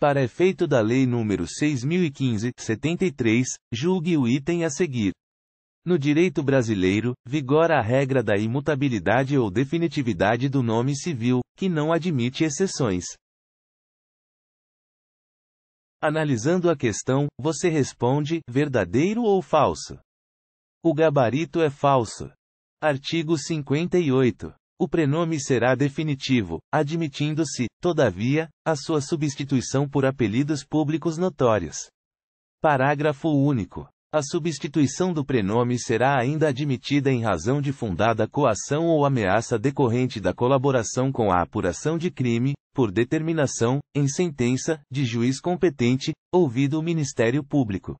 Para efeito da Lei nº 6.015/73, julgue o item a seguir. No direito brasileiro, vigora a regra da imutabilidade ou definitividade do nome civil, que não admite exceções. Analisando a questão, você responde: verdadeiro ou falso? O gabarito é falso. Artigo 58 o prenome será definitivo, admitindo-se, todavia, a sua substituição por apelidos públicos notórios. Parágrafo único. A substituição do prenome será ainda admitida em razão de fundada coação ou ameaça decorrente da colaboração com a apuração de crime, por determinação, em sentença, de juiz competente, ouvido o Ministério Público.